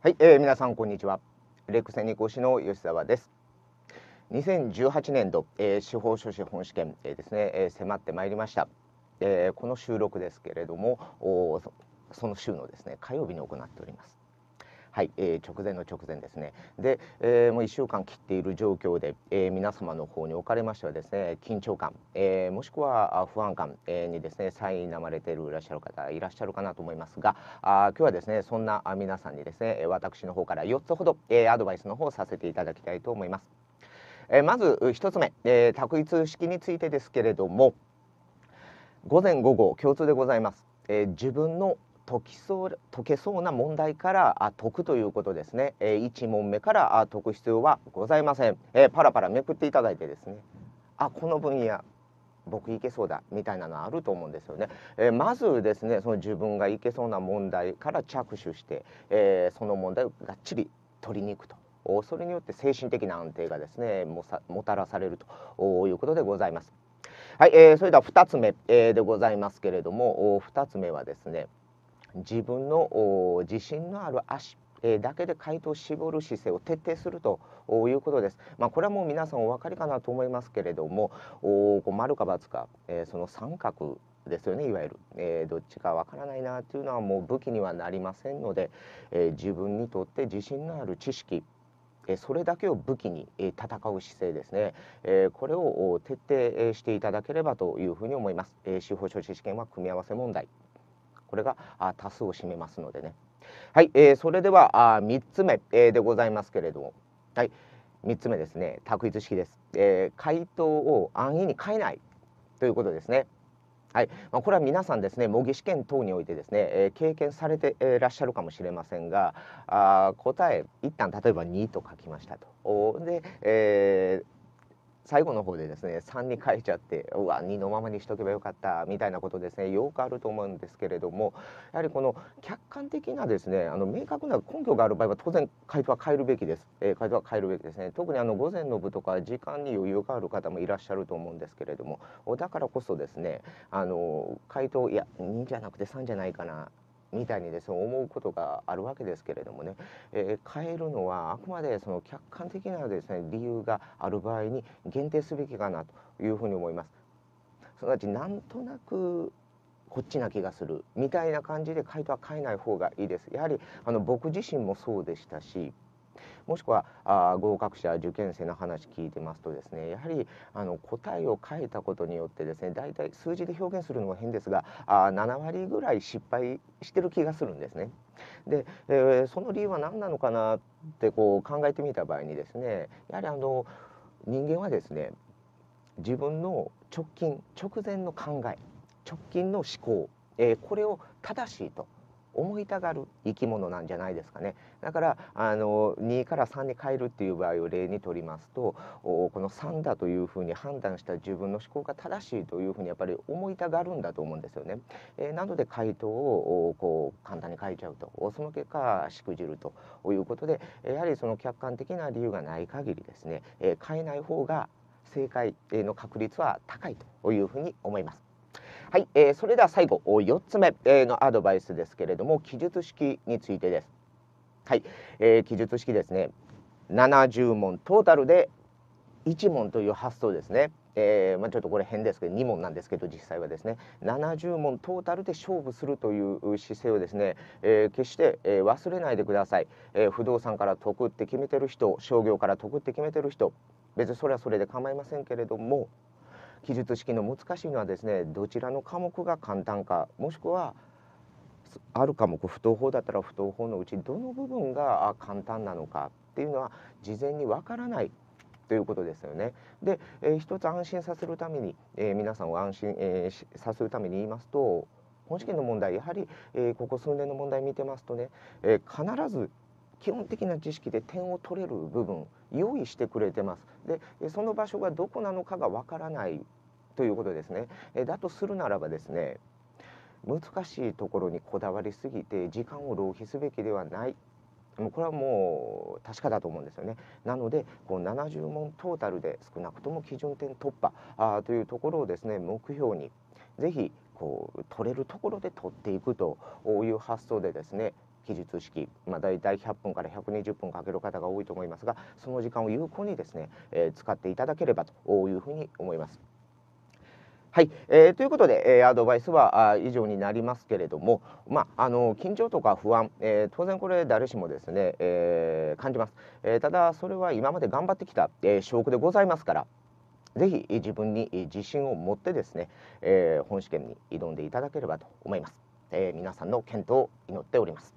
はい、えー、皆さんこんにちはレクセニコ市の吉澤です2018年度、えー、司法書士本試験、えー、ですね、えー、迫ってまいりました、えー、この収録ですけれどもおその週のですね火曜日に行っておりますはい、えー、直前の直前ですねで、えー、もう1週間切っている状況で、えー、皆様の方におかれましてはですね緊張感、えー、もしくは不安感、えー、にですね苛まれているいらっしゃる方いらっしゃるかなと思いますがあ今日はですねそんな皆さんにですね私の方から4つほど、えー、アドバイスの方をさせていただきたいと思います。えー、まず1つ目、えー、択一式についてですけれども午前午後共通でございます。えー、自分の解きそう解けそうな問題からあ解くということですね、えー、1問目からあ解く必要はございません、えー、パラパラめくっていただいてですねあこの分野僕いけそうだみたいなのあると思うんですよね、えー、まずですねその自分がいけそうな問題から着手して、えー、その問題をがっちり取りに行くとそれによって精神的な安定がですねもたらされるということでございます。はい、えー、それでは2つ目、えー、でございますけれども2つ目はですね自分の自信のある足だけで回答を絞る姿勢を徹底するということです。まあ、これはもう皆さんお分かりかなと思いますけれどもお丸か×か、えー、その三角ですよねいわゆる、えー、どっちかわからないなというのはもう武器にはなりませんので、えー、自分にとって自信のある知識それだけを武器に戦う姿勢ですねこれを徹底していただければというふうに思います司法書士試験は組み合わせ問題これがあ多数を占めますのでねはい、えー、それでは3つ目、えでございますけれどもはい3つ目ですね択一式です、えー、回答を安易に変えないということですねはい、まあ、これは皆さんですね模擬試験等においてですね、えー、経験されてえー、らっしゃるかもしれませんがあ答え一旦例えば2と書きましたとで、えー最後の方でですね3に書いちゃってうわ2のままにしとけばよかったみたいなことですねよくあると思うんですけれどもやはりこの客観的なですねあの明確な根拠がある場合は当然回答は変えるべきです、えー、回答は変えるべきですね特にあの午前の部とか時間に余裕がある方もいらっしゃると思うんですけれどもだからこそですねあの回答いや2じゃなくて3じゃないかなみたいにですね思うことがあるわけですけれどもね、えー、変えるのはあくまでその客観的なですね理由がある場合に限定すべきかなというふうに思います。すなわちなんとなくこっちな気がするみたいな感じで回答は変えない方がいいです。やはりあの僕自身もそうでしたしもしくはあ合格者受験生の話聞いてますとですねやはりあの答えを書いたことによってですね大体数字で表現するのも変ですがあ7割ぐらい失敗してる気がするんですね。で、えー、その理由は何なのかなってこう考えてみた場合にですねやはりあの人間はですね自分の直近直前の考え直近の思考、えー、これを正しいと思いたがる生き物なんじゃないですかねだからあの2から3に変えるっていう場合を例にとりますとこの3だというふうに判断した自分の思考が正しいというふうにやっぱり思いたがるんだと思うんですよね。えー、なので回答をこう簡単に変えちゃうとその結果しくじるということでやはりその客観的な理由がない限りですね、えー、変えない方が正解の確率は高いというふうに思います。はい、えー、それでは最後4つ目のアドバイスですけれども記述式についてです。はい、えー、記述式ですね70問トータルで1問という発想ですね。えーまあ、ちょっとこれ変ですけど2問なんですけど実際はですね70問トータルで勝負するという姿勢をですね、えー、決して、えー、忘れないでください、えー、不動産から得って決めてる人商業から得って決めてる人別にそれはそれで構いませんけれども記述式の難しいのはですねどちらの科目が簡単かもしくはある科目不等法だったら不等法のうちどの部分が簡単なのかっていうのは事前にわからないということですよね。で、えー、一つ安心させるために、えー、皆さんを安心、えー、させるために言いますと本試験の問題やはり、えー、ここ数年の問題見てますとね、え必ず基本的な知識で点を取れる部分用意してくれてます。でその場所がどこなのかがわからないということですね。えだとするならばですね難しいところにこだわりすぎて時間を浪費すべきではないもうこれはもう確かだと思うんですよね。なのでこう70問トータルで少なくとも基準点突破あというところをですね目標に是非こう取れるところで取っていくという発想でですね記述式、まあ、大体100分から120分かける方が多いと思いますがその時間を有効にですね、えー、使っていただければというふうに思います。はい、えー、ということで、えー、アドバイスはあ以上になりますけれども、まあ、あの緊張とか不安、えー、当然これ誰しもですね、えー、感じます、えー、ただそれは今まで頑張ってきた、えー、証拠でございますからぜひ自分に自信を持ってですね、えー、本試験に挑んでいただければと思います、えー、皆さんの健闘を祈っております